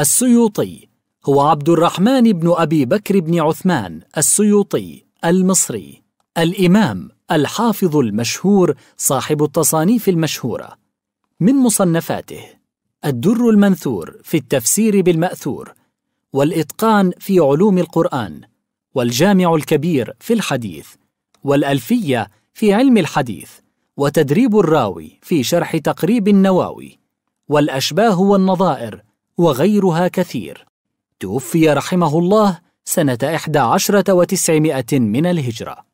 السيوطي هو عبد الرحمن بن أبي بكر بن عثمان السيوطي المصري الإمام الحافظ المشهور صاحب التصانيف المشهورة من مصنفاته الدر المنثور في التفسير بالمأثور والإتقان في علوم القرآن والجامع الكبير في الحديث والألفية في علم الحديث وتدريب الراوي في شرح تقريب النواوي والأشباه والنظائر وغيرها كثير توفي رحمه الله سنة عشره وتسعمائة من الهجرة